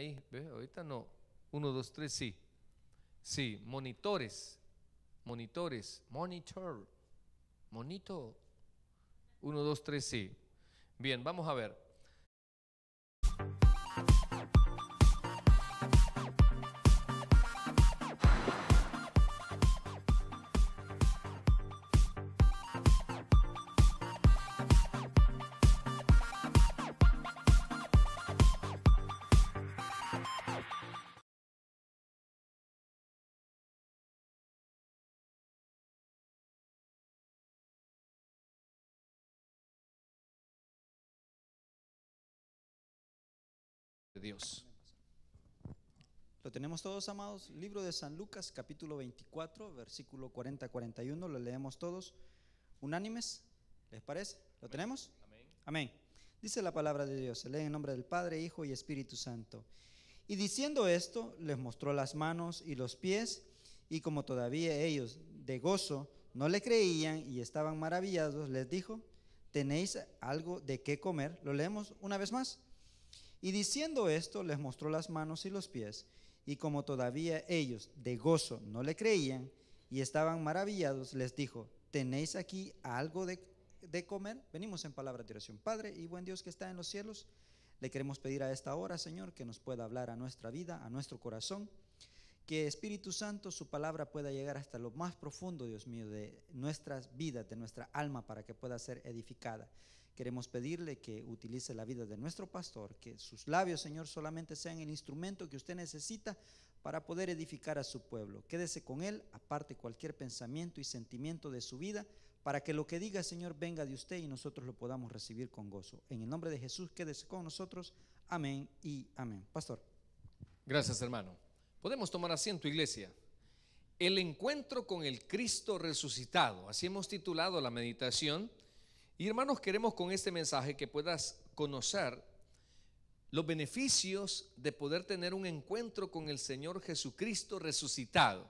Ahí, ahorita no. 1, 2, 3, sí. Sí, monitores. Monitores. Monitor. Monitor. 1, 2, 3, sí. Bien, vamos a ver. Dios. Lo tenemos todos, amados. Libro de San Lucas, capítulo 24, versículo 40-41. Lo leemos todos. ¿Unánimes? ¿Les parece? ¿Lo tenemos? Amén. Amén. Dice la palabra de Dios. Se lee en nombre del Padre, Hijo y Espíritu Santo. Y diciendo esto, les mostró las manos y los pies. Y como todavía ellos, de gozo, no le creían y estaban maravillados, les dijo, ¿tenéis algo de qué comer? Lo leemos una vez más. Y diciendo esto, les mostró las manos y los pies, y como todavía ellos de gozo no le creían y estaban maravillados, les dijo, ¿tenéis aquí algo de, comer? Venimos en palabra de oración. Padre y buen Dios que está en los cielos, le queremos pedir a esta hora, Señor, que nos pueda hablar a nuestra vida, a nuestro corazón, que Espíritu Santo, su palabra pueda llegar hasta lo más profundo, Dios mío, de nuestras vidas, de nuestra alma, para que pueda ser edificada. Queremos pedirle que utilice la vida de nuestro pastor, que sus labios, Señor, solamente sean el instrumento que usted necesita para poder edificar a su pueblo. Quédese con él, aparte cualquier pensamiento y sentimiento de su vida, para que lo que diga, Señor, venga de usted y nosotros lo podamos recibir con gozo. En el nombre de Jesús, quédese con nosotros. Amén y amén. Pastor. Gracias, hermano. Podemos tomar asiento, iglesia. El encuentro con el Cristo resucitado. Así hemos titulado la meditación y hermanos, queremos con este mensaje que puedas conocer los beneficios de poder tener un encuentro con el Señor Jesucristo resucitado.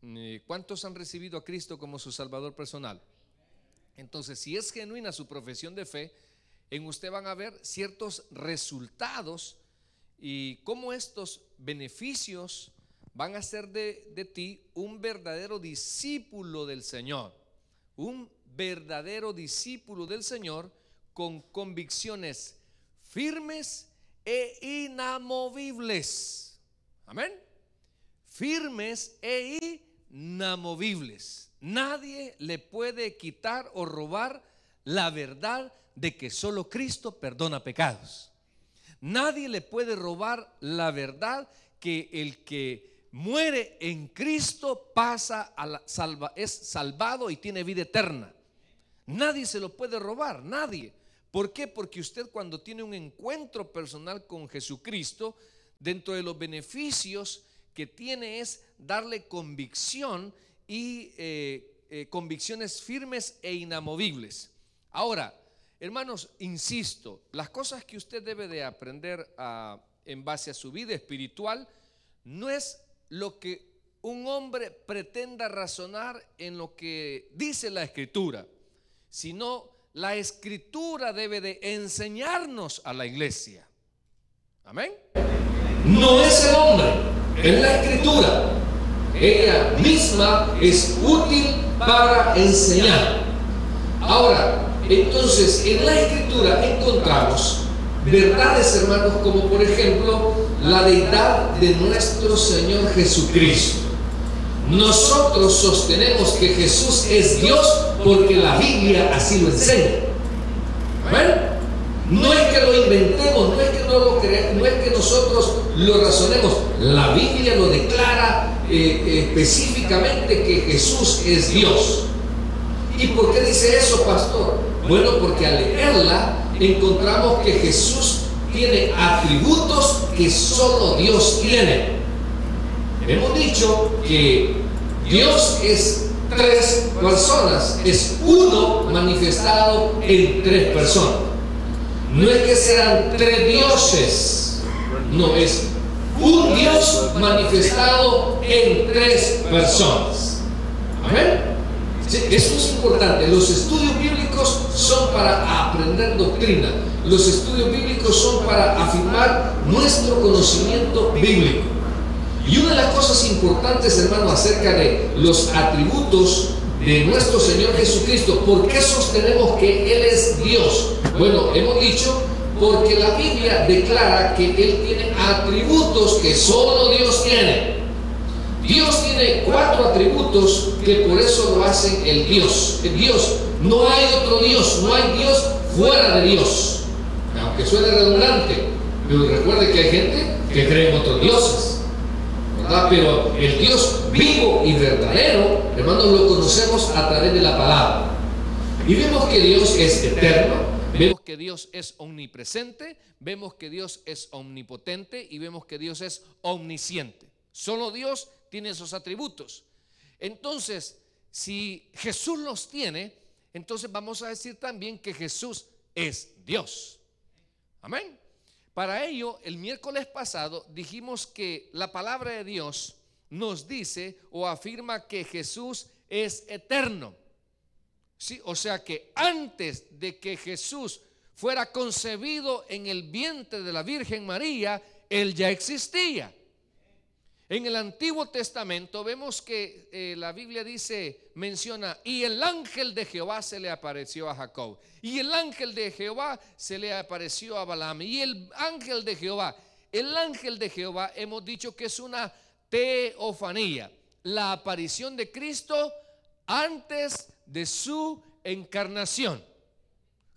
Eh, ¿Cuántos han recibido a Cristo como su Salvador personal? Entonces, si es genuina su profesión de fe, en usted van a ver ciertos resultados y cómo estos beneficios van a hacer de, de ti un verdadero discípulo del Señor, un verdadero discípulo del Señor con convicciones firmes e inamovibles. Amén. Firmes e inamovibles. Nadie le puede quitar o robar la verdad de que solo Cristo perdona pecados. Nadie le puede robar la verdad que el que muere en Cristo pasa a la salva, es salvado y tiene vida eterna. Nadie se lo puede robar, nadie. ¿Por qué? Porque usted cuando tiene un encuentro personal con Jesucristo, dentro de los beneficios que tiene es darle convicción y eh, eh, convicciones firmes e inamovibles. Ahora, hermanos, insisto, las cosas que usted debe de aprender ah, en base a su vida espiritual no es lo que un hombre pretenda razonar en lo que dice la escritura sino la escritura debe de enseñarnos a la iglesia. Amén. No es el hombre, es la escritura. Ella misma es útil para enseñar. Ahora, entonces, en la escritura encontramos verdades, hermanos, como por ejemplo la deidad de nuestro Señor Jesucristo. Nosotros sostenemos que Jesús es Dios porque la Biblia así lo enseña. Bueno, no es que lo inventemos, no es que lo no es que nosotros lo razonemos. La Biblia lo declara eh, eh, específicamente que Jesús es Dios. ¿Y por qué dice eso, pastor? Bueno, porque al leerla encontramos que Jesús tiene atributos que solo Dios tiene. Hemos dicho que Dios es tres personas, es uno manifestado en tres personas. No es que sean tres dioses, no es un Dios manifestado en tres personas. Amén. eso es importante. Los estudios bíblicos son para aprender doctrina. Los estudios bíblicos son para afirmar nuestro conocimiento bíblico. Y una de las cosas importantes, hermano, acerca de los atributos de nuestro Señor Jesucristo, ¿por qué sostenemos que Él es Dios? Bueno, hemos dicho, porque la Biblia declara que Él tiene atributos que solo Dios tiene. Dios tiene cuatro atributos que por eso lo hacen el Dios. El Dios, no hay otro Dios, no hay Dios fuera de Dios. Aunque suene redundante, pero recuerde que hay gente que cree en otros dioses. Pero el Dios vivo y verdadero, hermanos, lo conocemos a través de la palabra. Y vemos que Dios es eterno, vemos que Dios es omnipresente, vemos que Dios es omnipotente y vemos que Dios es omnisciente. Solo Dios tiene esos atributos. Entonces, si Jesús los tiene, entonces vamos a decir también que Jesús es Dios. Amén. Para ello, el miércoles pasado dijimos que la palabra de Dios nos dice o afirma que Jesús es eterno. Sí, o sea que antes de que Jesús fuera concebido en el vientre de la Virgen María, él ya existía. En el Antiguo Testamento vemos que eh, la Biblia dice, menciona, y el ángel de Jehová se le apareció a Jacob, y el ángel de Jehová se le apareció a Balaam, y el ángel de Jehová, el ángel de Jehová hemos dicho que es una teofanía, la aparición de Cristo antes de su encarnación.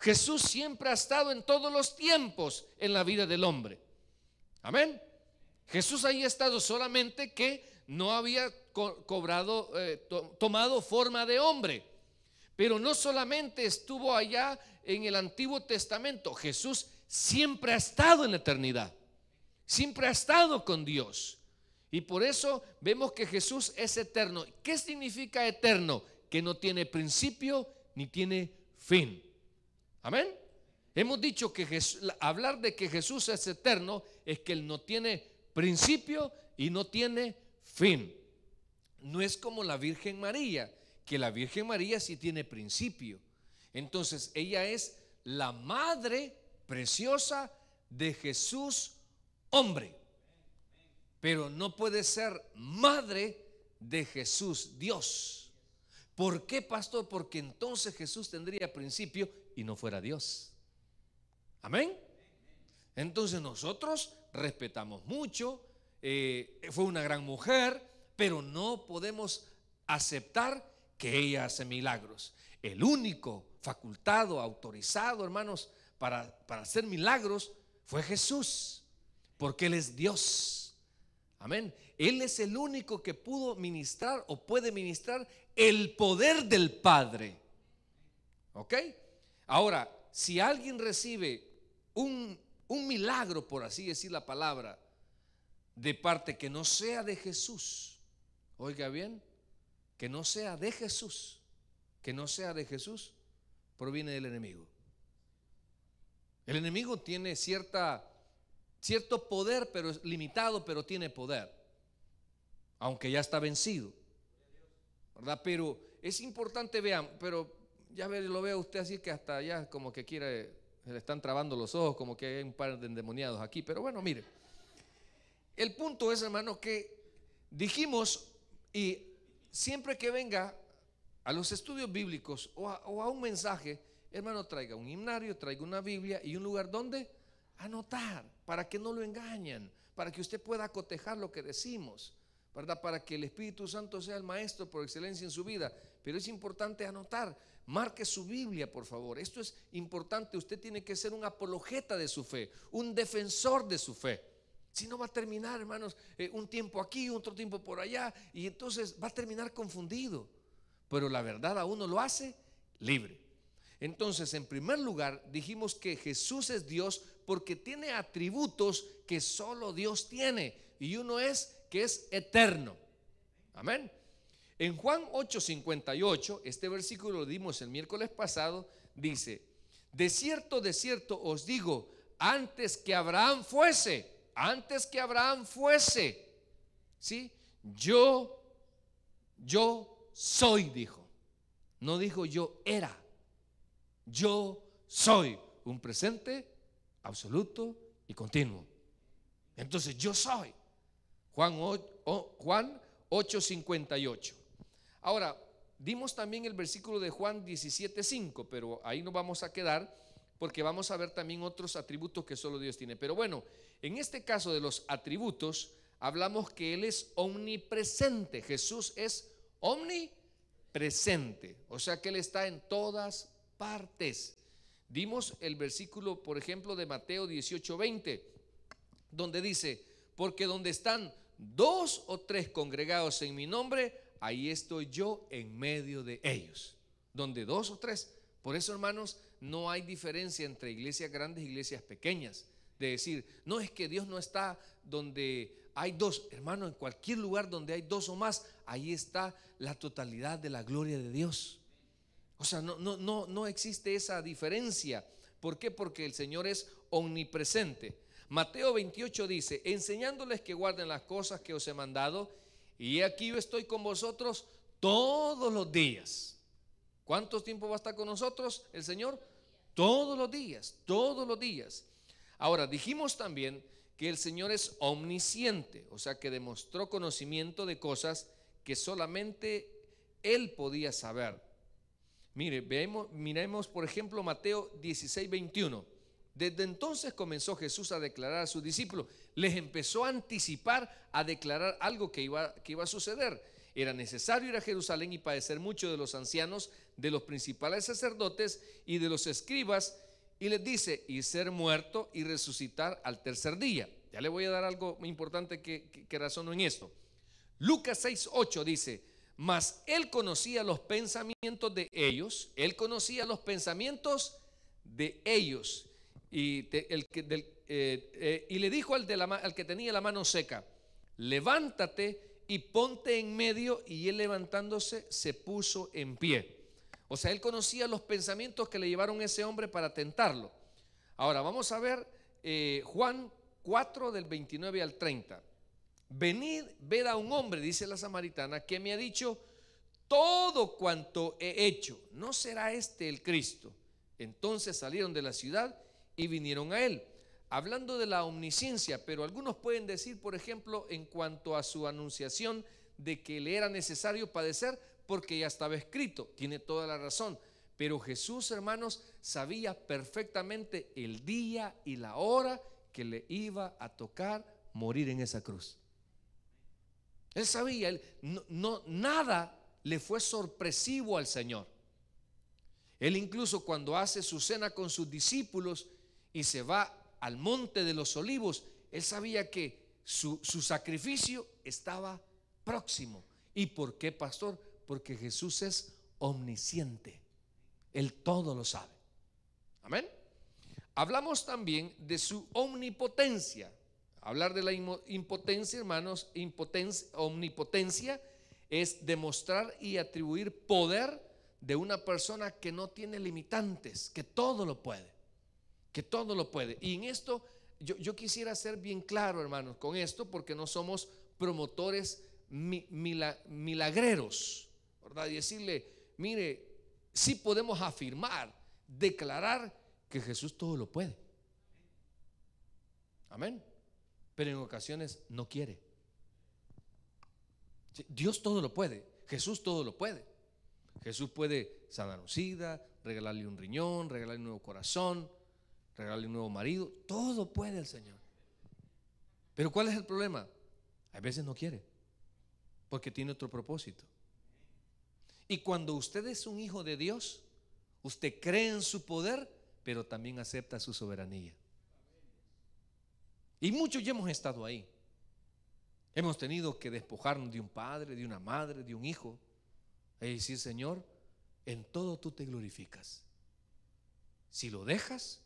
Jesús siempre ha estado en todos los tiempos en la vida del hombre. Amén. Jesús ahí ha estado solamente que no había cobrado, eh, tomado forma de hombre. Pero no solamente estuvo allá en el Antiguo Testamento, Jesús siempre ha estado en la eternidad, siempre ha estado con Dios. Y por eso vemos que Jesús es eterno. ¿Qué significa eterno? Que no tiene principio ni tiene fin. Amén. Hemos dicho que hablar de que Jesús es eterno es que Él no tiene principio y no tiene fin. No es como la Virgen María, que la Virgen María sí tiene principio. Entonces, ella es la madre preciosa de Jesús hombre. Pero no puede ser madre de Jesús Dios. ¿Por qué, pastor? Porque entonces Jesús tendría principio y no fuera Dios. Amén. Entonces nosotros respetamos mucho, eh, fue una gran mujer, pero no podemos aceptar que ella hace milagros. El único facultado, autorizado, hermanos, para, para hacer milagros fue Jesús, porque Él es Dios. Amén. Él es el único que pudo ministrar o puede ministrar el poder del Padre. ¿Ok? Ahora, si alguien recibe un un milagro, por así decir la palabra, de parte que no sea de Jesús. Oiga bien, que no sea de Jesús, que no sea de Jesús, proviene del enemigo. El enemigo tiene cierta, cierto poder, pero es limitado, pero tiene poder, aunque ya está vencido. ¿Verdad? Pero es importante, vean, pero ya lo veo usted así que hasta ya como que quiere se le están trabando los ojos como que hay un par de endemoniados aquí, pero bueno, mire. El punto es, hermano, que dijimos, y siempre que venga a los estudios bíblicos o a, un mensaje, hermano, traiga un himnario, traiga una Biblia y un lugar donde anotar, para que no lo engañen, para que usted pueda cotejar lo que decimos, ¿verdad? Para que el Espíritu Santo sea el maestro por excelencia en su vida. Pero es importante anotar, Marque su Biblia, por favor. Esto es importante. Usted tiene que ser un apologeta de su fe, un defensor de su fe. Si no va a terminar, hermanos, eh, un tiempo aquí, otro tiempo por allá, y entonces va a terminar confundido. Pero la verdad a uno lo hace libre. Entonces, en primer lugar, dijimos que Jesús es Dios porque tiene atributos que solo Dios tiene. Y uno es que es eterno. Amén. En Juan 8:58, este versículo lo dimos el miércoles pasado, dice, de cierto, de cierto os digo, antes que Abraham fuese, antes que Abraham fuese, ¿sí? Yo, yo soy, dijo. No dijo yo era, yo soy un presente absoluto y continuo. Entonces yo soy. Juan, oh, Juan 8:58. Ahora, dimos también el versículo de Juan 17.5, pero ahí no vamos a quedar porque vamos a ver también otros atributos que solo Dios tiene. Pero bueno, en este caso de los atributos, hablamos que Él es omnipresente. Jesús es omnipresente, o sea que Él está en todas partes. Dimos el versículo, por ejemplo, de Mateo 18.20, donde dice, porque donde están dos o tres congregados en mi nombre, ahí estoy yo en medio de ellos. Donde dos o tres. Por eso, hermanos, no hay diferencia entre iglesias grandes e iglesias pequeñas. De decir, no es que Dios no está donde hay dos. Hermano, en cualquier lugar donde hay dos o más, ahí está la totalidad de la gloria de Dios. O sea, no, no, no, no existe esa diferencia. ¿Por qué? Porque el Señor es omnipresente. Mateo 28 dice, enseñándoles que guarden las cosas que os he mandado y aquí yo estoy con vosotros todos los días. ¿Cuánto tiempo va a estar con nosotros el Señor? Todos los días, todos los días. Ahora, dijimos también que el Señor es omnisciente, o sea que demostró conocimiento de cosas que solamente Él podía saber. Mire, veamos, miremos por ejemplo Mateo 16, 21. Desde entonces comenzó Jesús a declarar a sus discípulos, les empezó a anticipar, a declarar algo que iba, que iba a suceder. Era necesario ir a Jerusalén y padecer mucho de los ancianos, de los principales sacerdotes y de los escribas, y les dice, y ser muerto y resucitar al tercer día. Ya le voy a dar algo muy importante que, que, en esto. Lucas 6.8 dice, mas él conocía los pensamientos de ellos, él conocía los pensamientos de ellos eh, eh, y, le dijo al, de la, al que tenía la mano seca, levántate y ponte en medio. Y él levantándose se puso en pie. O sea, él conocía los pensamientos que le llevaron ese hombre para tentarlo. Ahora, vamos a ver eh, Juan 4 del 29 al 30. Venid, ver a un hombre, dice la samaritana, que me ha dicho todo cuanto he hecho. ¿No será este el Cristo? Entonces salieron de la ciudad y vinieron a él. Hablando de la omnisciencia, pero algunos pueden decir, por ejemplo, en cuanto a su anunciación de que le era necesario padecer porque ya estaba escrito, tiene toda la razón. Pero Jesús, hermanos, sabía perfectamente el día y la hora que le iba a tocar morir en esa cruz. Él sabía, él, no, nada le fue sorpresivo al Señor. Él incluso cuando hace su cena con sus discípulos, y se va al monte de los olivos, él sabía que su, su sacrificio estaba próximo. ¿Y por qué, pastor? Porque Jesús es omnisciente. Él todo lo sabe. Amén. Hablamos también de su omnipotencia. Hablar de la impotencia, hermanos, impotencia, omnipotencia es demostrar y atribuir poder de una persona que no tiene limitantes, que todo lo puede que todo lo puede. Y en esto yo, quisiera ser bien claro, hermanos, con esto, porque no somos promotores milagreros, ¿verdad? Y decirle, mire, sí podemos afirmar, declarar que Jesús todo lo puede. Amén. Pero en ocasiones no quiere. Dios todo lo puede, Jesús todo lo puede. Jesús puede sanar un regalarle un riñón, regalarle un nuevo corazón, regale un nuevo marido, todo puede el Señor. Pero ¿cuál es el problema? A veces no quiere, porque tiene otro propósito. Y cuando usted es un hijo de Dios, usted cree en su poder, pero también acepta su soberanía. Y muchos ya hemos estado ahí. Hemos tenido que despojarnos de un padre, de una madre, de un hijo. Y decir, Señor, en todo tú te glorificas. Si lo dejas,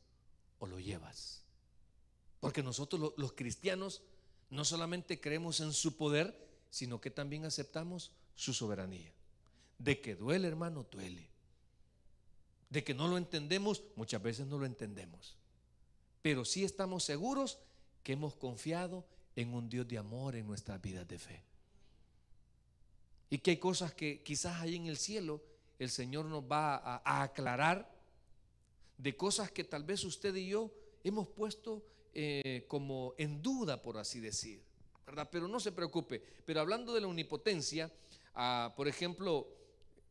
o lo llevas. Porque nosotros los cristianos no solamente creemos en su poder, sino que también aceptamos su soberanía. De que duele, hermano, duele. De que no lo entendemos, muchas veces no lo entendemos. Pero sí estamos seguros que hemos confiado en un Dios de amor en nuestras vidas de fe. Y que hay cosas que quizás ahí en el cielo el Señor nos va a, a aclarar de cosas que tal vez usted y yo hemos puesto eh, como en duda, por así decir, ¿verdad? Pero no se preocupe. Pero hablando de la omnipotencia, ah, por ejemplo,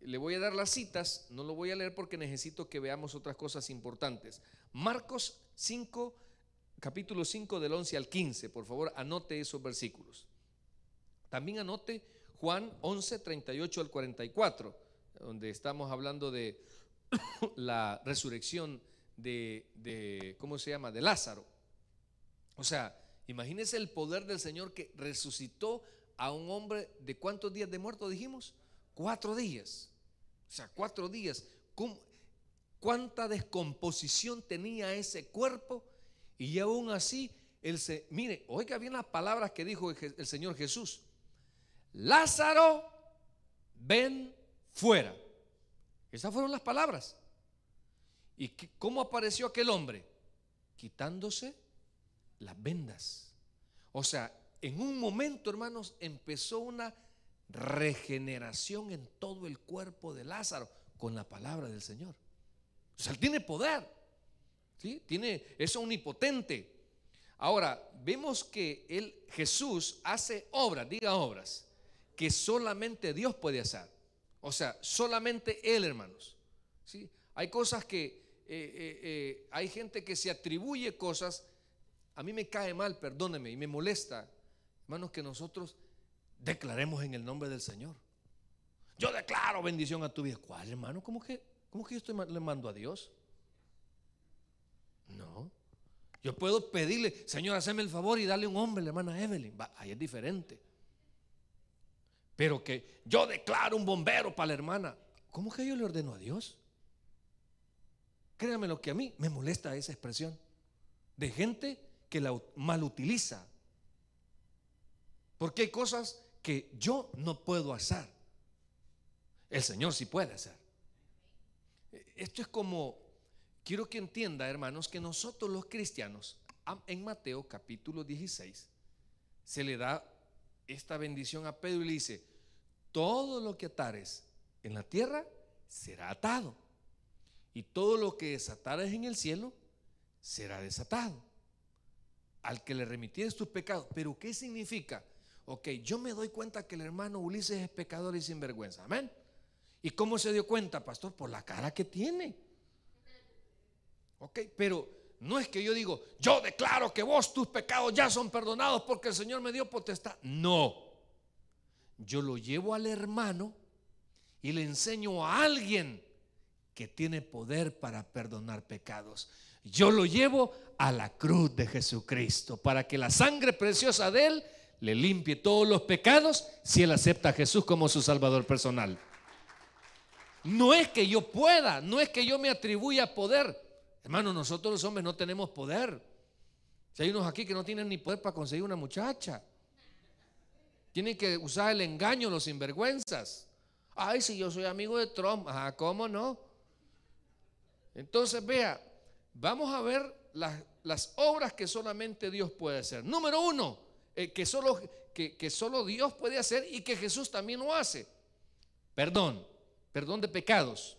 le voy a dar las citas, no lo voy a leer porque necesito que veamos otras cosas importantes. Marcos 5, capítulo 5 del 11 al 15, por favor, anote esos versículos. También anote Juan 11, 38 al 44, donde estamos hablando de la resurrección de, de, ¿cómo se llama?, de Lázaro. O sea, imagínense el poder del Señor que resucitó a un hombre de cuántos días de muerto dijimos? Cuatro días. O sea, cuatro días. ¿Cuánta descomposición tenía ese cuerpo? Y aún así, él se, mire, oiga bien las palabras que dijo el Señor Jesús. Lázaro, ven fuera. Esas fueron las palabras. ¿Y cómo apareció aquel hombre? Quitándose las vendas. O sea, en un momento, hermanos, empezó una regeneración en todo el cuerpo de Lázaro con la palabra del Señor. O sea, él tiene poder. ¿sí? Tiene, es omnipotente. Ahora, vemos que Jesús hace obras, diga obras, que solamente Dios puede hacer. O sea, solamente Él, hermanos. ¿sí? Hay cosas que, eh, eh, eh, hay gente que se atribuye cosas, a mí me cae mal, perdóneme, y me molesta, hermanos, que nosotros declaremos en el nombre del Señor. Yo declaro bendición a tu vida. ¿Cuál, hermano? ¿Cómo que, que yo estoy, le mando a Dios? No. Yo puedo pedirle, Señor, hazme el favor y dale un hombre, la hermana Evelyn. ahí es diferente. Pero que yo declaro un bombero para la hermana. ¿Cómo que yo le ordeno a Dios? Créanme lo que a mí me molesta esa expresión de gente que la mal utiliza. Porque hay cosas que yo no puedo hacer. El Señor sí puede hacer. E-, esto es como, quiero que entienda, hermanos, que nosotros los cristianos, en Mateo capítulo 16, se le da esta bendición a Pedro y le dice, todo lo que atares en la tierra será atado, y todo lo que desatares en el cielo será desatado. Al que le remitieres tus pecados, pero ¿qué significa? Ok, yo me doy cuenta que el hermano Ulises es pecador y sinvergüenza, amén. ¿Y cómo se dio cuenta, pastor? Por la cara que tiene. Ok, pero no es que yo digo, yo declaro que vos tus pecados ya son perdonados porque el Señor me dio potestad. No. Yo lo llevo al hermano y le enseño a alguien que tiene poder para perdonar pecados. Yo lo llevo a la cruz de Jesucristo para que la sangre preciosa de Él le limpie todos los pecados si Él acepta a Jesús como su Salvador personal. No es que yo pueda, no es que yo me atribuya poder. Hermano, nosotros los hombres no tenemos poder. Si hay unos aquí que no tienen ni poder para conseguir una muchacha. Tienen que usar el engaño, los sinvergüenzas. Ay, si yo soy amigo de Trump, ajá, ah, ¿cómo no? Entonces, vea, vamos a ver las, obras que solamente Dios puede hacer. Número uno, eh, que, solo, que solo Dios puede hacer y que Jesús también lo hace. Perdón, perdón de pecados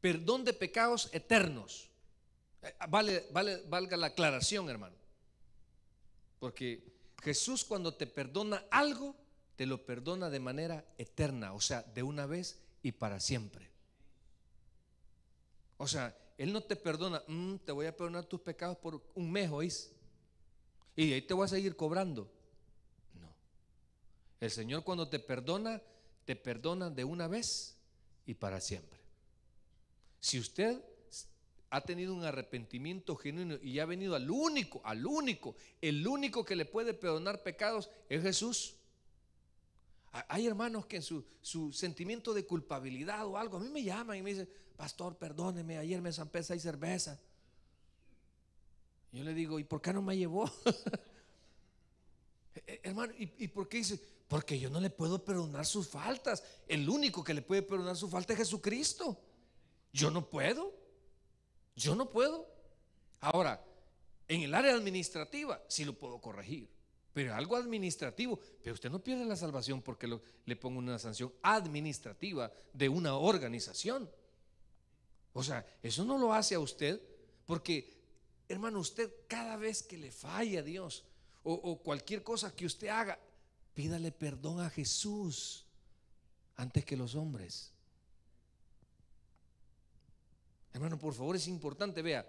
perdón de pecados eternos. Eh, vale, vale, valga la aclaración, hermano. Porque Jesús cuando te perdona algo, te lo perdona de manera eterna, o sea, de una vez y para siempre. O sea, Él no te perdona, mm, te voy a perdonar tus pecados por un mes, oís. Y ahí te voy a seguir cobrando. No. El Señor cuando te perdona, te perdona de una vez y para siempre. Si usted ha tenido un arrepentimiento genuino y ha venido al único, al único, el único que le puede perdonar pecados es Jesús. Hay hermanos que en su, sentimiento de culpabilidad o algo, a mí me llaman y me dicen, pastor, perdóneme, ayer me zampé y cerveza. Yo le digo, ¿y por qué no me llevó? Eh, hermano, ¿y, ¿y, por qué dice? Porque yo no le puedo perdonar sus faltas. El único que le puede perdonar su falta es Jesucristo. Yo no puedo. Yo no puedo. Ahora, en el área administrativa sí lo puedo corregir, pero algo administrativo. Pero usted no pierde la salvación porque le pongo una sanción administrativa de una organización. O sea, eso no lo hace a usted porque, hermano, usted cada vez que le falla a Dios o, o cualquier cosa que usted haga, pídale perdón a Jesús antes que los hombres. Hermano, por favor, es importante, vea.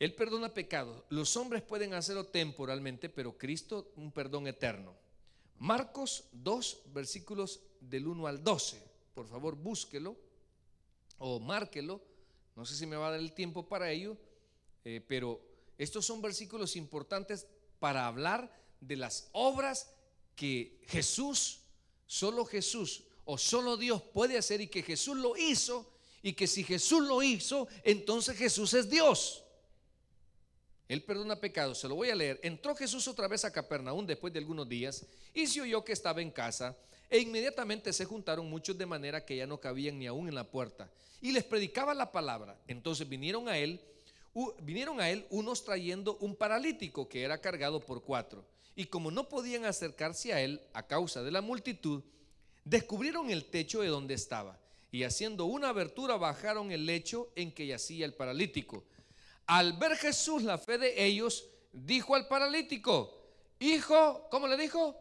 Él perdona pecados. Los hombres pueden hacerlo temporalmente, pero Cristo un perdón eterno. Marcos 2, versículos del 1 al 12. Por favor, búsquelo o márquelo. No sé si me va a dar el tiempo para ello, eh, pero estos son versículos importantes para hablar de las obras que Jesús, solo Jesús o solo Dios puede hacer y que Jesús lo hizo y que si Jesús lo hizo, entonces Jesús es Dios. Él perdona pecados, se lo voy a leer. Entró Jesús otra vez a Capernaum después de algunos días y se oyó que estaba en casa e inmediatamente se juntaron muchos de manera que ya no cabían ni aún en la puerta y les predicaba la palabra. Entonces vinieron a él, vinieron a él unos trayendo un paralítico que era cargado por cuatro y como no podían acercarse a él a causa de la multitud, descubrieron el techo de donde estaba y haciendo una abertura bajaron el lecho en que yacía el paralítico. Al ver Jesús la fe de ellos, dijo al paralítico, hijo, ¿cómo le dijo?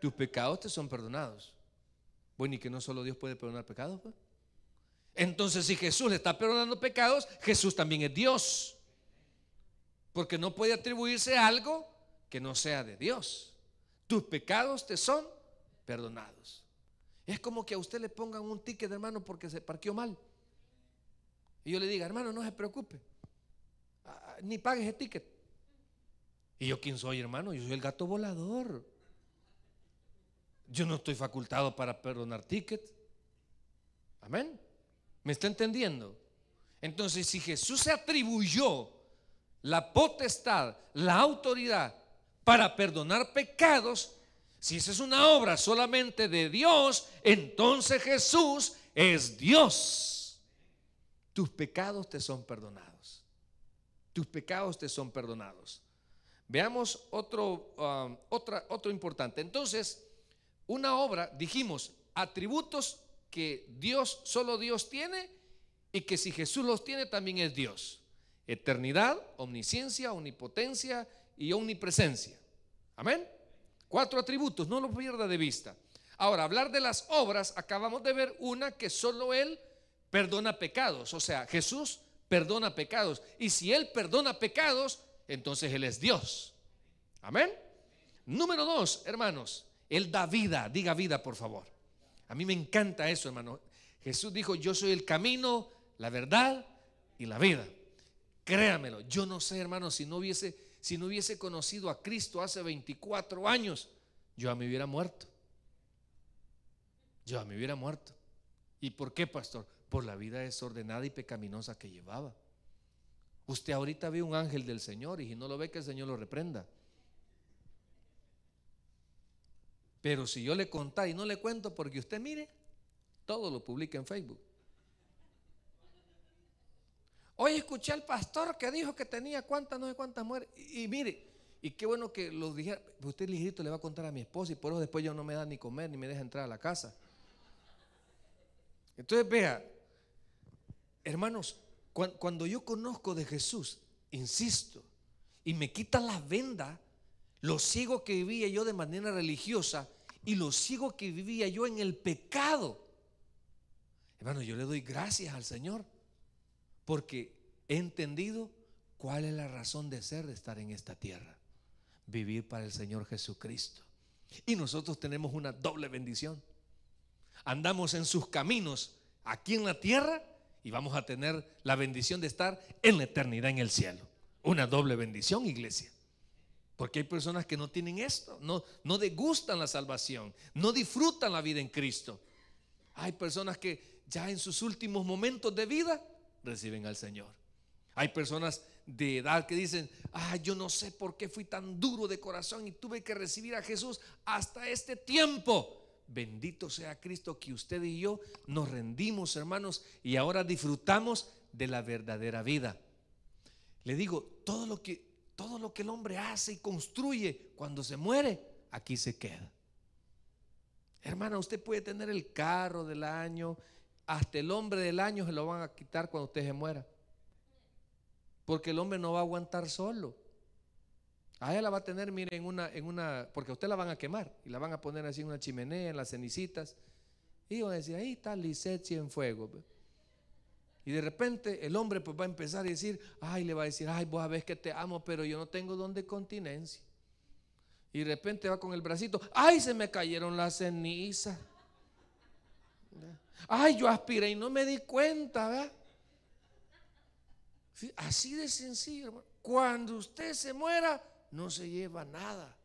Tus pecados te son perdonados. Bueno, y que no solo Dios puede perdonar pecados. Pues? Entonces, si Jesús le está perdonando pecados, Jesús también es Dios. Porque no puede atribuirse algo que no sea de Dios. Tus pecados te son perdonados. Es como que a usted le pongan un ticket, hermano, porque se parqueó mal. Y yo le diga, hermano, no se preocupe. Ah, ah, ni pague ese ticket. ¿Y yo quién soy, hermano? Yo soy el gato volador. Yo no estoy facultado para perdonar tickets. Amén. ¿Me está entendiendo? Entonces, si Jesús se atribuyó la potestad, la autoridad para perdonar pecados, si esa es una obra solamente de Dios, entonces Jesús es Dios. Tus pecados te son perdonados. Tus pecados te son perdonados. Veamos otro, um, otra, otro importante. Entonces, una obra, dijimos, atributos que Dios, solo Dios tiene y que si Jesús los tiene también es Dios. Eternidad, omnisciencia, omnipotencia y omnipresencia. Amén. Cuatro atributos, no lo pierda de vista. Ahora, hablar de las obras, acabamos de ver una que solo Él perdona pecados. O sea, Jesús perdona pecados. Y si Él perdona pecados, entonces Él es Dios. Amén. Número dos, hermanos, Él da vida. Diga vida, por favor. A mí me encanta eso, hermano. Jesús dijo, yo soy el camino, la verdad y la vida. Créamelo, yo no sé, hermano, si no hubiese si no hubiese conocido a Cristo hace 24 años, yo ya me hubiera muerto. Yo ya me hubiera muerto. ¿Y por qué, pastor? Por la vida desordenada y pecaminosa que llevaba. Usted ahorita ve un ángel del Señor y si no lo ve, que el Señor lo reprenda. Pero si yo le contá y no le cuento porque usted mire, todo lo publica en Facebook. Hoy escuché al pastor que dijo que tenía cuántas, no sé cuántas mujeres. Y, mire, y qué bueno que lo dijera. Usted ligerito le va a contar a mi esposa y por eso después yo no me da ni comer ni me deja entrar a la casa. Entonces, vea, hermanos, cuando, yo conozco de Jesús, insisto, y me quita la venda, lo sigo que vivía yo de manera religiosa y lo sigo que vivía yo en el pecado. Hermano, yo le doy gracias al Señor porque he entendido cuál es la razón de ser de estar en esta tierra. Vivir para el Señor Jesucristo. Y nosotros tenemos una doble bendición. Andamos en sus caminos aquí en la tierra y vamos a tener la bendición de estar en la eternidad en el cielo. Una doble bendición, iglesia. Porque hay personas que no tienen esto, no, no degustan la salvación, no disfrutan la vida en Cristo. Hay personas que ya en sus últimos momentos de vida reciben al Señor. Hay personas de edad que dicen, ah, yo no sé por qué fui tan duro de corazón y tuve que recibir a Jesús hasta este tiempo. Bendito sea Cristo que usted y yo nos rendimos, hermanos, y ahora disfrutamos de la verdadera vida. Le digo, todo lo que todo lo que el hombre hace y construye cuando se muere, aquí se queda. Hermana, usted puede tener el carro del año, hasta el hombre del año se lo van a quitar cuando usted se muera. Porque el hombre no va a aguantar solo. A ella la va a tener, miren, en una, en una, porque usted la van a quemar y la van a poner así en una chimenea, en las cenicitas. Y van a decir, ahí está y en fuego. Y de repente el hombre pues va a empezar a decir, ay, le va a decir, ay, vos sabés que te amo, pero yo no tengo donde continencia. Y de repente va con el bracito, ay, se me cayeron las cenizas. Ay, yo aspiré y no me di cuenta, ¿verdad? Así de sencillo, hermano. Cuando usted se muera, no se lleva nada.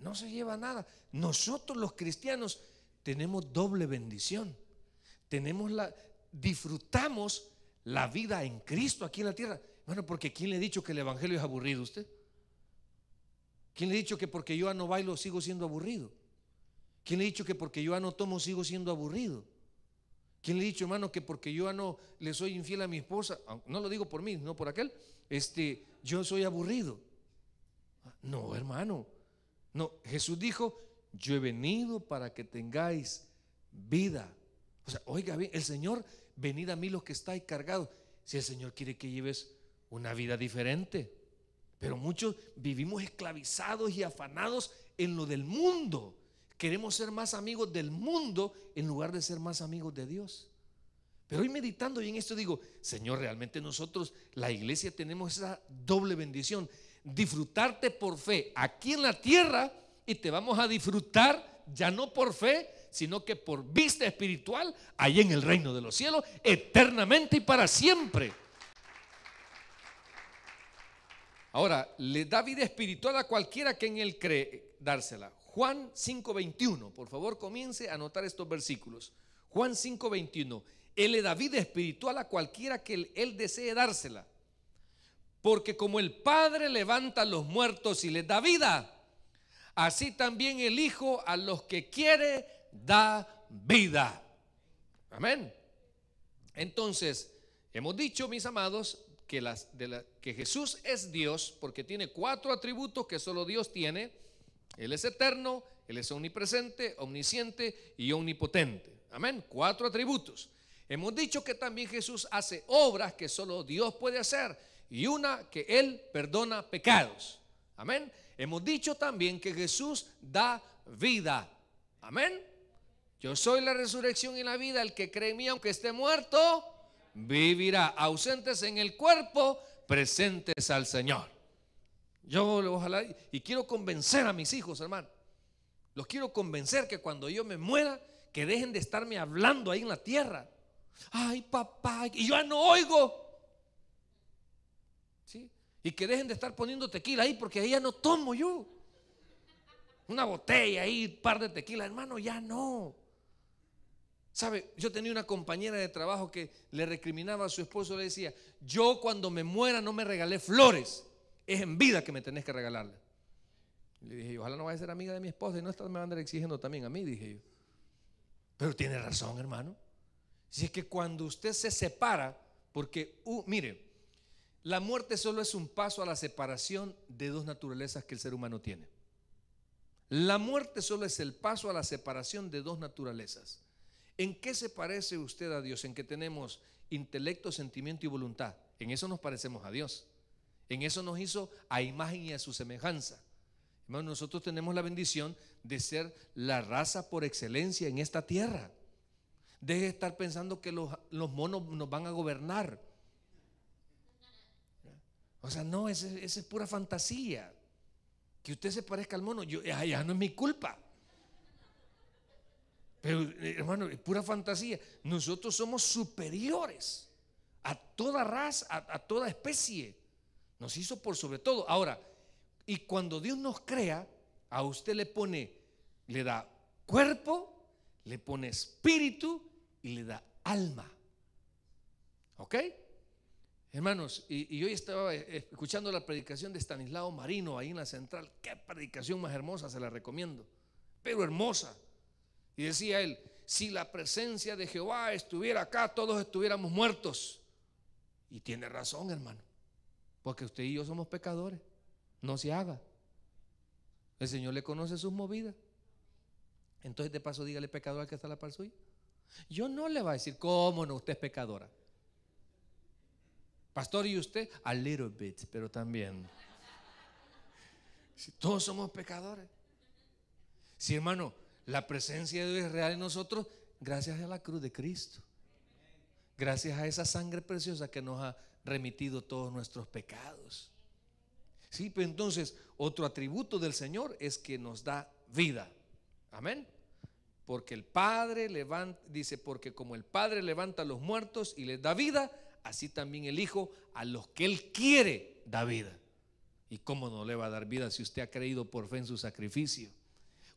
No se lleva nada. Nosotros los cristianos tenemos doble bendición. Tenemos la disfrutamos la vida en Cristo aquí en la tierra. Bueno, porque ¿quién le ha dicho que el evangelio es aburrido a usted? ¿Quién le ha dicho que porque yo no bailo sigo siendo aburrido? ¿Quién le ha dicho que porque yo no tomo sigo siendo aburrido? ¿Quién le ha dicho, hermano, que porque yo no le soy infiel a mi esposa, ah, no lo digo por mí, no por aquel, este, yo soy aburrido? No, hermano. No, Jesús dijo, yo he venido para que tengáis vida. O sea, oiga bien, el Señor, venid a mí los que estáis cargados. Si el Señor quiere que lleves una vida diferente. Pero muchos vivimos esclavizados y afanados en lo del mundo. Queremos ser más amigos del mundo en lugar de ser más amigos de Dios. Pero hoy meditando y en esto digo, Señor, realmente nosotros, la iglesia, tenemos esa doble bendición. Disfrutarte por fe aquí en la tierra y te vamos a disfrutar ya no por fe, sino que por vista espiritual, ahí en el reino de los cielos, eternamente y para siempre. Ahora, le da vida espiritual a cualquiera que en él cree dársela. Juan 5:21, por favor comience a anotar estos versículos. Juan 5:21, Él le da vida espiritual a cualquiera que Él desee dársela. Porque como el Padre levanta a los muertos y les da vida, así también el Hijo a los que quiere da vida. Amén. Entonces, hemos dicho, mis amados, que, las, de que Jesús es Dios porque tiene cuatro atributos que solo Dios tiene él es eterno, Él es omnipresente, omnisciente y omnipotente. Amén. Cuatro atributos. Hemos dicho que también Jesús hace obras que solo Dios puede hacer y una que Él perdona pecados. Amén. Hemos dicho también que Jesús da vida. Amén. Yo soy la resurrección y la vida. El que cree en mí, aunque esté muerto, vivirá. Ausentes en el cuerpo, presentes al Señor. Yo ojalá, y quiero convencer a mis hijos, hermano. Los quiero convencer que cuando yo me muera, que dejen de estarme hablando ahí en la tierra. Ay, papá, y yo ya no oigo. ¿Sí? Y que dejen de estar poniendo tequila ahí, porque ahí ya no tomo yo. Una botella ahí, un par de tequila, hermano, ya no. ¿Sabe? Yo tenía una compañera de trabajo que le recriminaba a su esposo, le decía, yo cuando me muera no me regalé flores es en vida que me tenés que regalarle le dije, ojalá no vaya a ser amiga de mi esposa y no estás me van a andar exigiendo también a mí, dije yo. Pero tiene razón, hermano. Si es que cuando usted se separa, porque, mire, la muerte solo es un paso a la separación de dos naturalezas que el ser humano tiene. La muerte solo es el paso a la separación de dos naturalezas. ¿En qué se parece usted a Dios? En que tenemos intelecto, sentimiento y voluntad. En eso nos parecemos a Dios. En eso nos hizo a imagen y a su semejanza. Hermano, nosotros tenemos la bendición de ser la raza por excelencia en esta tierra. Deje de estar pensando que los, monos nos van a gobernar. O sea, no, esa es pura fantasía. Que usted se parezca al mono, yo, ah, ya, no es mi culpa. Pero eh, hermano, es pura fantasía. Nosotros somos superiores a toda raza, a toda especie. Nos hizo por sobre todo. Ahora, y cuando Dios nos crea, a usted le pone, le da cuerpo, le pone espíritu y le da alma. ¿Ok? Hermanos, y, y, hoy estaba e, escuchando la predicación de Stanislao Marino ahí en la central. Qué predicación más hermosa, se la recomiendo. Pero hermosa. Y decía él, si la presencia de Jehová estuviera acá, todos estuviéramos muertos. Y tiene razón, hermano. Porque usted y yo somos pecadores. No se haga. El Señor le conoce sus movidas. Entonces, de paso, dígale pecador al que está la par suya. Yo no le voy a decir, ¿cómo no? Usted es pecadora. Pastor, ¿y usted? A little bit, pero también. Si todos somos pecadores. Si, hermano, la presencia de Dios es real en nosotros, gracias a la cruz de Cristo. Gracias a esa sangre preciosa que nos ha remitido todos nuestros pecados. Sí, pero entonces otro atributo del Señor es que nos da vida. Amén. Porque el Padre levanta, dice, porque como el Padre levanta a los muertos y les da vida, así también el Hijo a los que Él quiere da vida. ¿Y cómo no le va a dar vida si usted ha creído por fe en su sacrificio?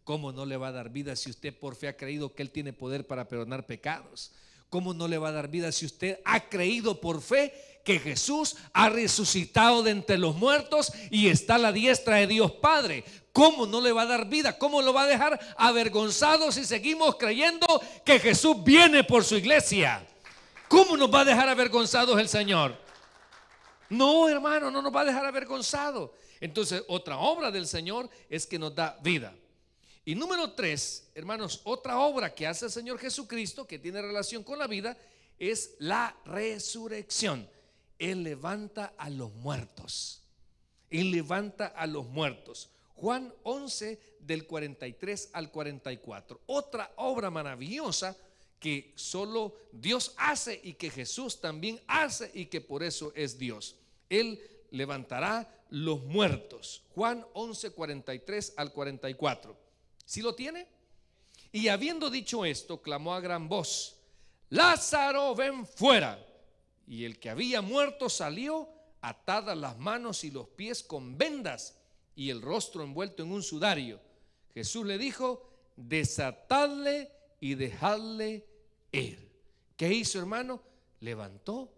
¿Cómo no le va a dar vida si usted por fe ha creído que Él tiene poder para perdonar pecados? ¿Cómo no le va a dar vida si usted ha creído por fe que Jesús ha resucitado de entre los muertos y está a la diestra de Dios Padre. ¿Cómo no le va a dar vida? ¿Cómo lo va a dejar avergonzado si seguimos creyendo que Jesús viene por su iglesia? ¿Cómo nos va a dejar avergonzados el Señor? No, hermano, no nos va a dejar avergonzados. Entonces, otra obra del Señor es que nos da vida. Y número tres, hermanos, otra obra que hace el Señor Jesucristo que tiene relación con la vida es la resurrección. Él levanta a los muertos. Él levanta a los muertos. Juan 11 del 43 al 44. Otra obra maravillosa que solo Dios hace y que Jesús también hace y que por eso es Dios. Él levantará los muertos. Juan 11, 43 al 44. ¿Sí lo tiene? Y habiendo dicho esto, clamó a gran voz, Lázaro, ven fuera. Y el que había muerto salió atadas las manos y los pies con vendas y el rostro envuelto en un sudario. Jesús le dijo, desatadle y dejadle ir. ¿Qué hizo, hermano? Levantó.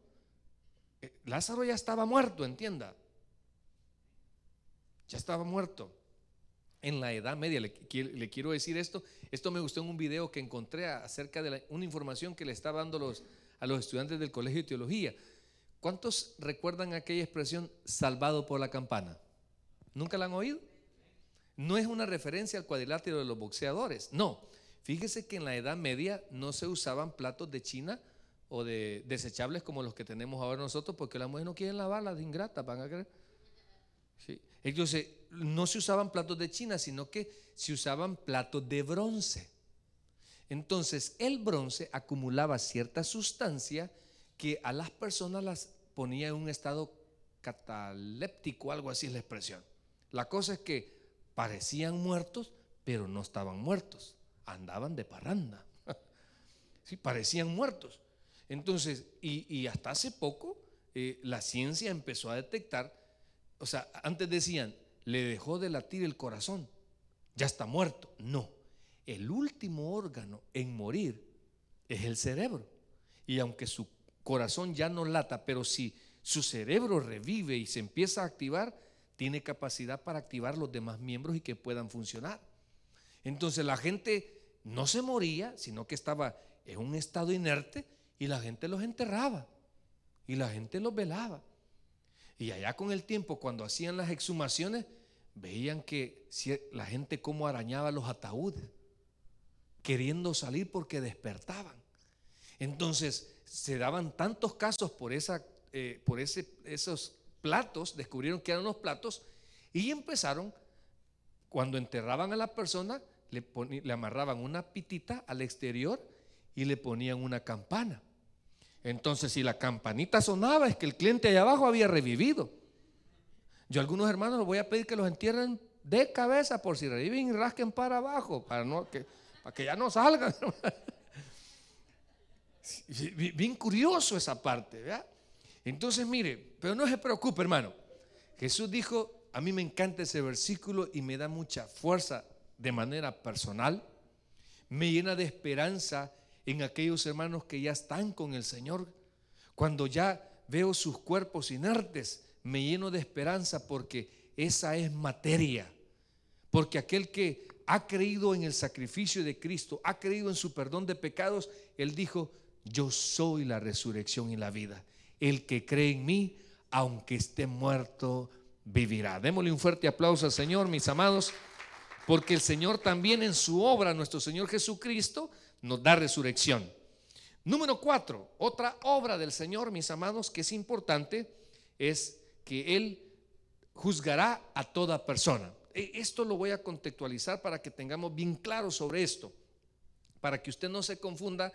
Eh, Lázaro ya estaba muerto, entienda. Ya estaba muerto. En la Edad Media, le, quiero decir esto, esto me gustó en un video que encontré acerca de una información que le estaba dando los, a los estudiantes del Colegio de Teología. ¿Cuántos recuerdan aquella expresión salvado por la campana? ¿Nunca la han oído? No es una referencia al cuadrilátero de los boxeadores, no. Fíjese que en la Edad Media no se usaban platos de China o de desechables como los que tenemos ahora nosotros, porque las mujeres no quieren lavar de ingratas, van a creer. Entonces, no se usaban platos de China, sino que se usaban platos de bronce. Entonces, el bronce acumulaba cierta sustancia que a las personas las ponía en un estado cataléptico, algo así es la expresión. La cosa es que parecían muertos, pero no estaban muertos, andaban de parranda. Sí, parecían muertos. Entonces, y, hasta hace poco, eh, la ciencia empezó a detectar, o sea, antes decían, le dejó de latir el corazón, ya está muerto. No, el último órgano en morir es el cerebro. Y aunque su corazón ya no lata, pero si su cerebro revive y se empieza a activar, tiene capacidad para activar los demás miembros y que puedan funcionar. Entonces la gente no se moría, sino que estaba en un estado inerte y la gente los enterraba y la gente los velaba. Y allá con el tiempo, cuando hacían las exhumaciones, veían que la gente como arañaba los ataúdes queriendo salir porque despertaban. Entonces se daban tantos casos por, esa, eh, por ese, esos platos, descubrieron que eran los platos y empezaron, cuando enterraban a la persona, le, amarraban una pitita al exterior y le ponían una campana. Entonces, si la campanita sonaba, es que el cliente allá abajo había revivido. Yo a algunos hermanos les voy a pedir que los entierren de cabeza por si reviven y rasquen para abajo, para no que para que ya no salgan. Bien curioso esa parte, Entonces, mire, pero no se preocupe, hermano. Jesús dijo, a mí me encanta ese versículo y me da mucha fuerza de manera personal. Me llena de esperanza en aquellos hermanos que ya están con el Señor. Cuando ya veo sus cuerpos inertes, me lleno de esperanza porque esa es materia. Porque aquel que ha creído en el sacrificio de Cristo, ha creído en su perdón de pecados, Él dijo, yo soy la resurrección y la vida. El que cree en mí, aunque esté muerto, vivirá. Démosle un fuerte aplauso al Señor, mis amados, porque el Señor también en su obra, nuestro Señor Jesucristo, nos da resurrección. Número cuatro, otra obra del Señor, mis amados, que es importante, es que Él juzgará a toda persona. E, esto lo voy a contextualizar para que tengamos bien claro sobre esto, para que usted no se confunda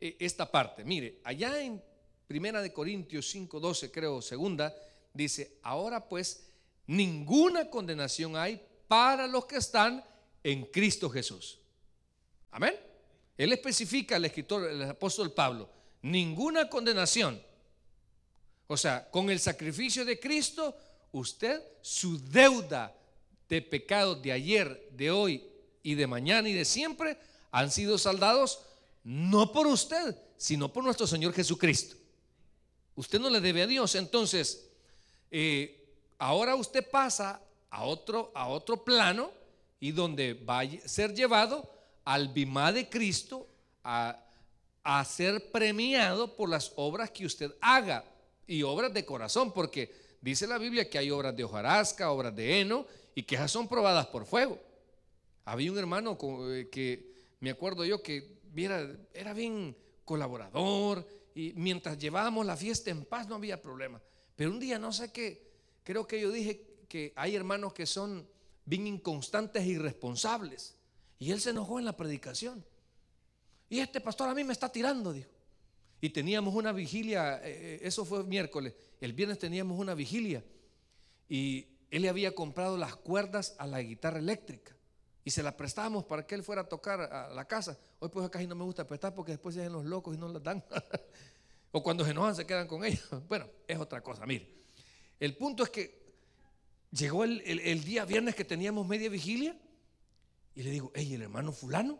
eh, esta parte. Mire, allá en Primera de Corintios 5, creo, segunda, dice, ahora pues ninguna condenación hay para los que están en Cristo Jesús. Amén. Él especifica el escritor, el apóstol Pablo, ninguna condenación. O sea, con el sacrificio de Cristo, usted su deuda de pecados de ayer, de hoy y de mañana y de siempre han sido saldados no por usted, sino por nuestro Señor Jesucristo. Usted no le debe a Dios. Entonces, eh, ahora usted pasa a otro, a otro plano y donde va a ser llevado al bimá de Cristo a, a ser premiado por las obras que usted haga y obras de corazón, porque dice la Biblia que hay obras de hojarasca, obras de heno y que son probadas por fuego. Había un hermano eh, que me acuerdo yo que era, era bien colaborador y mientras llevábamos la fiesta en paz no había problema. Pero un día no sé qué, creo que yo dije que hay hermanos que son bien inconstantes e irresponsables. Y él se enojó en la predicación. Y este pastor a mí me está tirando, dijo. Y teníamos una vigilia, eh, eh, eso fue miércoles, el viernes teníamos una vigilia. Y él le había comprado las cuerdas a la guitarra eléctrica y se las prestábamos para que él fuera a tocar a la casa. Hoy pues acá no me gusta prestar porque después se hacen los locos y no las dan. o cuando se enojan se quedan con ellos Bueno, es otra cosa, mire. El punto es que llegó el, día viernes que teníamos media vigilia y le digo, hey, el hermano fulano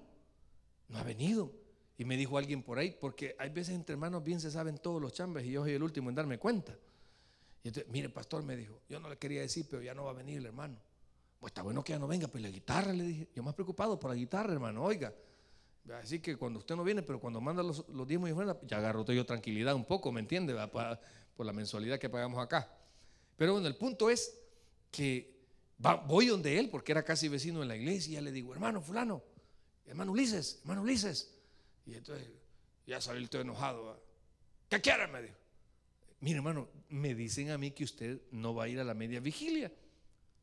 no ha venido. Y me dijo alguien por ahí, porque hay veces entre hermanos bien se saben todos los chambres y yo soy el último en darme cuenta. Y entonces, mire, pastor, me dijo, yo no le quería decir, pero ya no va a venir el hermano. Pues está bueno que ya no venga, pero pues la guitarra, le dije, yo más preocupado por la guitarra, hermano, oiga. Así que cuando usted no viene, pero cuando manda los, los diezmos y ofrendas, ya agarro yo tranquilidad un poco, ¿me entiende? Por, por la mensualidad que pagamos acá. Pero bueno, el punto es que voy donde él, porque era casi vecino en la iglesia, y ya le digo, hermano fulano, hermano Ulises, hermano Ulises. Y entonces ya salió todo enojado. ¿Qué quiere? Me dijo mire hermano, me dicen a mí que usted no va a ir a la media vigilia.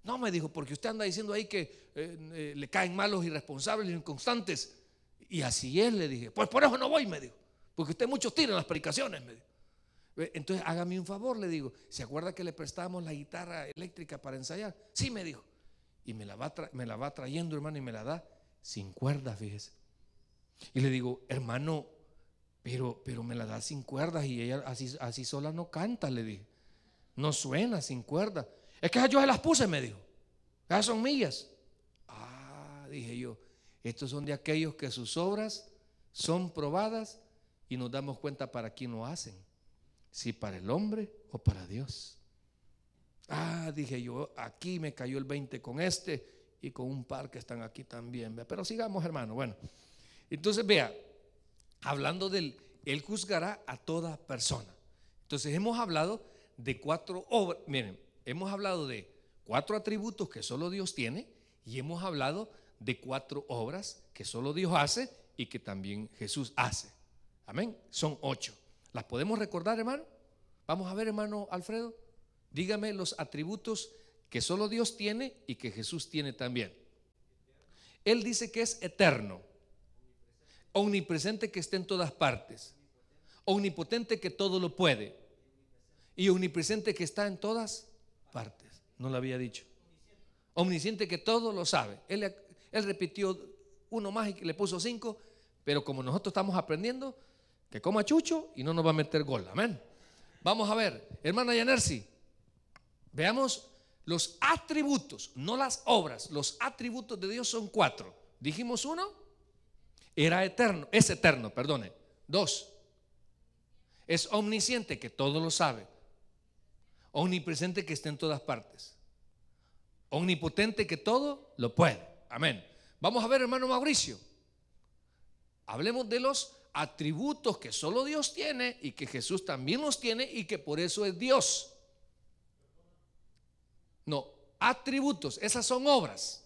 No, me dijo, porque usted anda diciendo ahí que eh, eh, le caen malos irresponsables, inconstantes. Y así es, le dije. Pues por eso no voy, me dijo. Porque usted muchos tiran las predicaciones, me dijo. Entonces hágame un favor, le digo. ¿Se acuerda que le prestamos la guitarra eléctrica para ensayar? Sí, me dijo. Y me la va, me la va trayendo, hermano, y me la da sin cuerdas, fíjese. Y le digo, hermano, pero, pero me la da sin cuerdas y ella así, así sola no canta, le dije. No suena sin cuerdas. Es que yo se las puse, me dijo. Esas son millas. Ah, dije yo, estos son de aquellos que sus obras son probadas y nos damos cuenta para quién lo hacen. Si para el hombre o para Dios. Ah, dije yo, aquí me cayó el 20 con este y con un par que están aquí también. Pero sigamos, hermano. Bueno, entonces vea, hablando del, Él juzgará a toda persona. Entonces hemos hablado de cuatro obras, miren, hemos hablado de cuatro atributos que solo Dios tiene y hemos hablado de cuatro obras que solo Dios hace y que también Jesús hace. Amén. Son ocho. ¿Las podemos recordar, hermano? Vamos a ver, hermano Alfredo. Dígame los atributos que solo Dios tiene y que Jesús tiene también. Él dice que es eterno omnipresente que está en todas partes, omnipotente que todo lo puede y omnipresente que está en todas partes. No lo había dicho. Omnisciente que todo lo sabe. Él, repitió uno más y le puso cinco, pero como nosotros estamos aprendiendo, que coma chucho y no nos va a meter gol. Amén. Vamos a ver, hermana Yanersi, veamos los atributos, no las obras. Los atributos de Dios son cuatro. Dijimos uno, era eterno, es eterno, perdone. Dos, es omnisciente, que todo lo sabe. Omnipresente, que está en todas partes. Omnipotente, que todo lo puede. Amén. Vamos a ver, hermano Mauricio. Hablemos de los atributos que solo Dios tiene y que Jesús también los tiene y que por eso es Dios. No, atributos, esas son obras.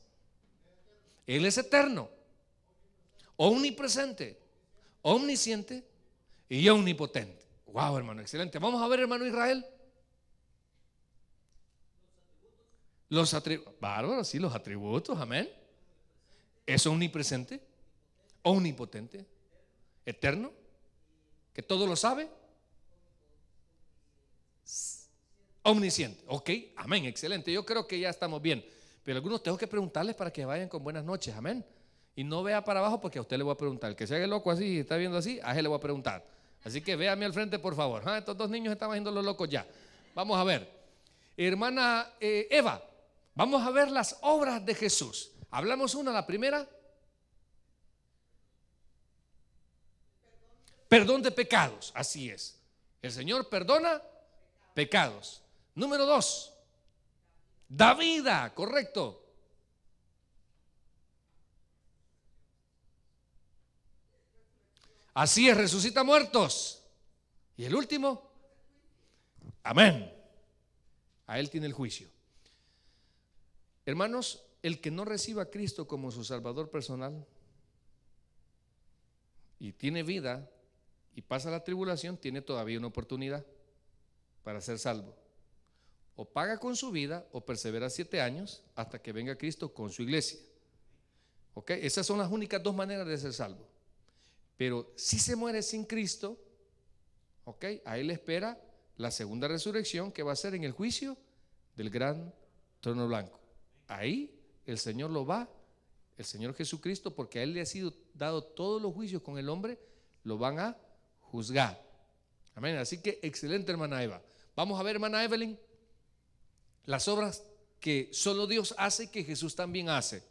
Él es eterno omnipresente, omnisciente y omnipotente. Wow, hermano, excelente. Vamos a ver, hermano Israel. Los atributos, bárbaro, sí, los atributos, amén. Es omnipresente, omnipotente, eterno, que todo lo sabe, omnisciente. Ok, amén, excelente. Yo creo que ya estamos bien. Pero algunos tengo que preguntarles para que vayan con buenas noches, amén. Y no vea para abajo porque a usted le voy a preguntar. El que se haga loco así y está viendo así, a él le voy a preguntar. Así que véame al frente, por favor. Ah, estos dos niños están haciendo los locos ya. Vamos a ver. Hermana eh, Eva, vamos a ver las obras de Jesús. Hablamos una, la primera. Perdón de pecados, así es. El Señor perdona pecados. Número dos, da vida, correcto. Así es, resucita muertos. Y el último, amén. A él tiene el juicio. Hermanos, el que no reciba a Cristo como su Salvador personal y tiene vida y pasa la tribulación, tiene todavía una oportunidad para ser salvo. O paga con su vida o persevera siete años hasta que venga Cristo con su iglesia. ¿Ok? Esas son las únicas dos maneras de ser salvo. Pero si se muere sin Cristo, ok, a le espera la segunda resurrección que va a ser en el juicio del gran trono blanco. Ahí el Señor lo va, el Señor Jesucristo, porque a él le ha sido dado todos los juicios con el hombre, lo van a juzgar. Amén. Así que excelente, hermana Eva. Vamos a ver, hermana Evelyn, las obras que solo Dios hace y que Jesús también hace.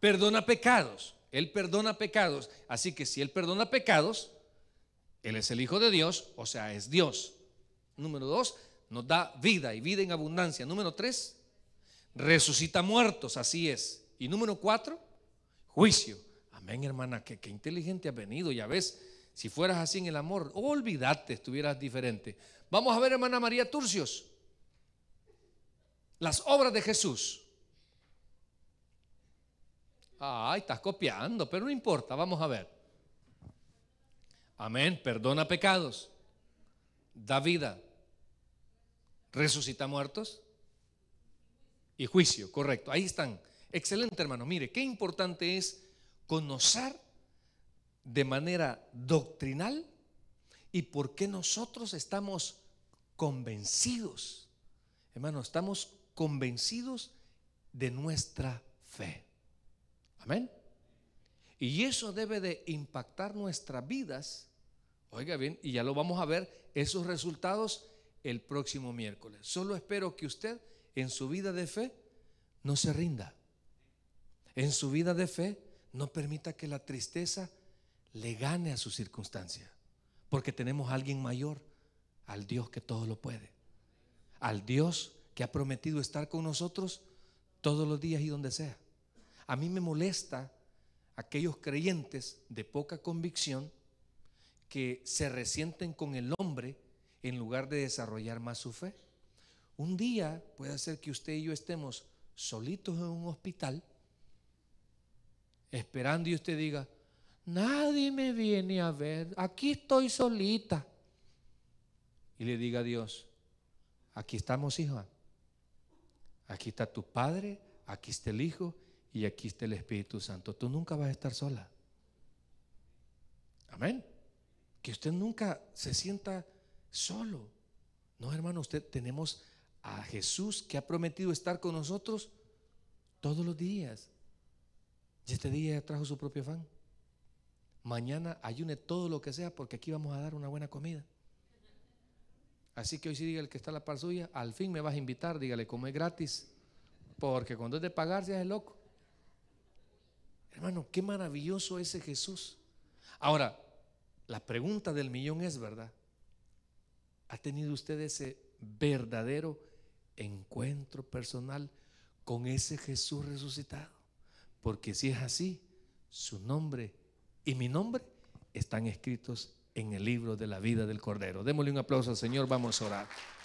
Perdona pecados. Él perdona pecados. Así que si Él perdona pecados, Él es el Hijo de Dios, o sea, es Dios. Número dos, nos da vida y vida en abundancia. Número tres, resucita muertos, así es. Y número cuatro, juicio. Amén, hermana, que, inteligente has venido, ya ves. Si fueras así en el amor, olvídate, estuvieras diferente. Vamos a ver, hermana María Turcios, las obras de Jesús. Ah, estás copiando, pero no importa, vamos a ver. Amén, perdona pecados, da vida, resucita muertos y juicio, correcto. Ahí están. Excelente, hermano. Mire, qué importante es conocer de manera doctrinal y por qué nosotros estamos convencidos. Hermano, estamos convencidos de nuestra fe. Amén. Y eso debe de impactar nuestras vidas. Oiga bien, y ya lo vamos a ver esos resultados el próximo miércoles. Solo espero que usted en su vida de fe no se rinda. En su vida de fe no permita que la tristeza le gane a su circunstancia. Porque tenemos a alguien mayor, al Dios que todo lo puede. Al Dios que ha prometido estar con nosotros todos los días y donde sea. A mí me molesta aquellos creyentes de poca convicción que se resienten con el hombre en lugar de desarrollar más su fe. Un día puede ser que usted y yo estemos solitos en un hospital esperando y usted diga, nadie me viene a ver, aquí estoy solita. Y le diga a Dios, aquí estamos hija, aquí está tu padre, aquí está el hijo, y aquí está el Espíritu Santo. Tú nunca vas a estar sola. Amén. Que usted nunca se sienta solo. No, hermano, usted tenemos a Jesús que ha prometido estar con nosotros todos los días. Y este día trajo su propio afán. Mañana ayune todo lo que sea porque aquí vamos a dar una buena comida. Así que hoy sí diga el que está a la par suya, al fin me vas a invitar, dígale, como es gratis. Porque cuando es de pagar, se hace loco. Hermano, qué maravilloso ese Jesús. Ahora, la pregunta del millón es, ¿verdad? ¿Ha tenido usted ese verdadero encuentro personal con ese Jesús resucitado? Porque si es así, su nombre y mi nombre están escritos en el libro de la vida del Cordero. Démosle un aplauso al Señor, vamos a orar.